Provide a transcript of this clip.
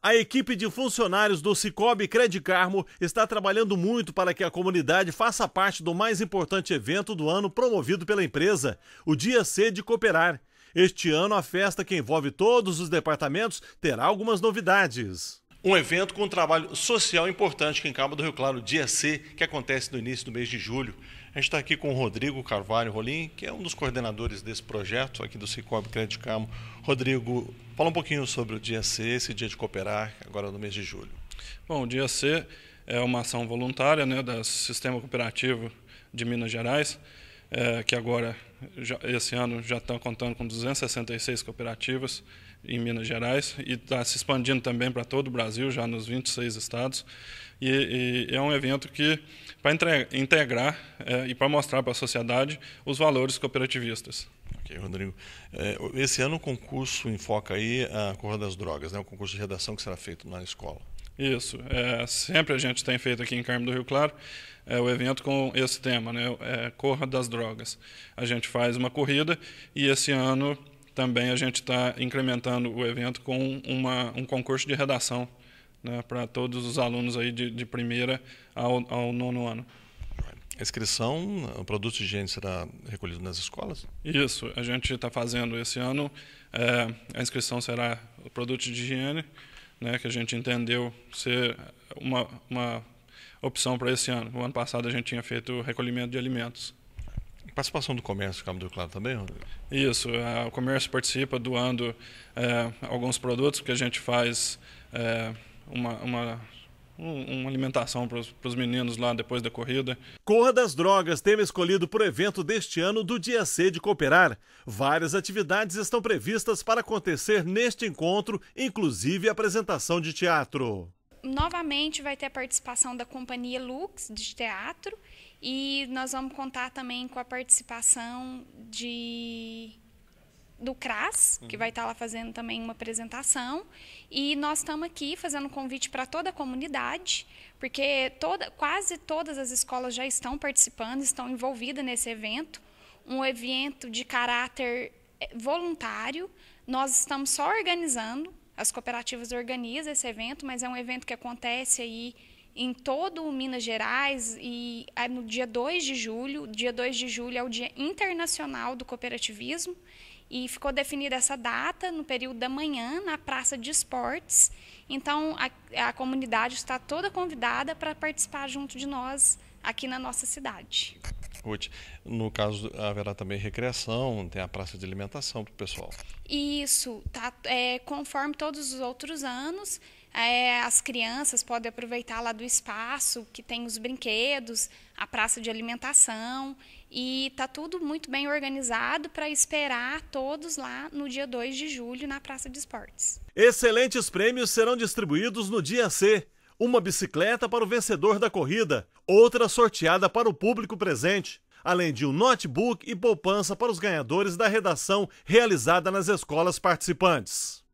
A equipe de funcionários do Cicobi Credit Carmo está trabalhando muito para que a comunidade faça parte do mais importante evento do ano promovido pela empresa, o Dia C de Cooperar. Este ano, a festa que envolve todos os departamentos terá algumas novidades um evento com um trabalho social importante aqui em Cabo do Rio Claro, dia C, que acontece no início do mês de julho. A gente está aqui com o Rodrigo Carvalho Rolim, que é um dos coordenadores desse projeto aqui do Cicobi Crédito Camo. Rodrigo, fala um pouquinho sobre o dia C, esse dia de cooperar, agora no mês de julho. Bom, o dia C é uma ação voluntária né, do Sistema Cooperativo de Minas Gerais, é, que agora, já, esse ano, já estão contando com 266 cooperativas em Minas Gerais e está se expandindo também para todo o Brasil, já nos 26 estados. E, e é um evento que para integrar é, e para mostrar para a sociedade os valores cooperativistas. Ok, Rodrigo. É, esse ano o concurso enfoca aí é a corra das Drogas, né? o concurso de redação que será feito na escola. Isso. É, sempre a gente tem feito aqui em Carmo do Rio Claro é, o evento com esse tema, né? É, Corra das Drogas. A gente faz uma corrida e esse ano também a gente está incrementando o evento com uma, um concurso de redação né, para todos os alunos aí de, de primeira ao, ao nono ano. A inscrição, o produto de higiene será recolhido nas escolas? Isso, a gente está fazendo esse ano. É, a inscrição será o produto de higiene, né, que a gente entendeu ser uma, uma opção para esse ano. O ano passado a gente tinha feito recolhimento de alimentos. participação do comércio Cabo do Claro também, Rodrigo? Isso, a, o comércio participa doando é, alguns produtos, porque a gente faz é, uma, uma uma alimentação para os meninos lá depois da corrida. Corra das Drogas, tema escolhido para o evento deste ano do Dia C de Cooperar. Várias atividades estão previstas para acontecer neste encontro, inclusive apresentação de teatro. Novamente vai ter a participação da Companhia Lux de Teatro e nós vamos contar também com a participação de do CRAS, uhum. que vai estar tá lá fazendo também uma apresentação. E nós estamos aqui fazendo um convite para toda a comunidade, porque toda, quase todas as escolas já estão participando, estão envolvidas nesse evento. Um evento de caráter eh, voluntário, nós estamos só organizando, as cooperativas organizam esse evento, mas é um evento que acontece aí em todo o Minas Gerais e eh, no dia 2 de julho. Dia 2 de julho é o Dia Internacional do Cooperativismo e ficou definida essa data no período da manhã, na Praça de Esportes. Então, a, a comunidade está toda convidada para participar junto de nós aqui na nossa cidade. Ruth, no caso haverá também recreação, tem a praça de alimentação para o pessoal. Isso, tá, é, conforme todos os outros anos, é, as crianças podem aproveitar lá do espaço que tem os brinquedos, a praça de alimentação e está tudo muito bem organizado para esperar todos lá no dia 2 de julho na Praça de Esportes. Excelentes prêmios serão distribuídos no dia C. Uma bicicleta para o vencedor da corrida, outra sorteada para o público presente, além de um notebook e poupança para os ganhadores da redação realizada nas escolas participantes.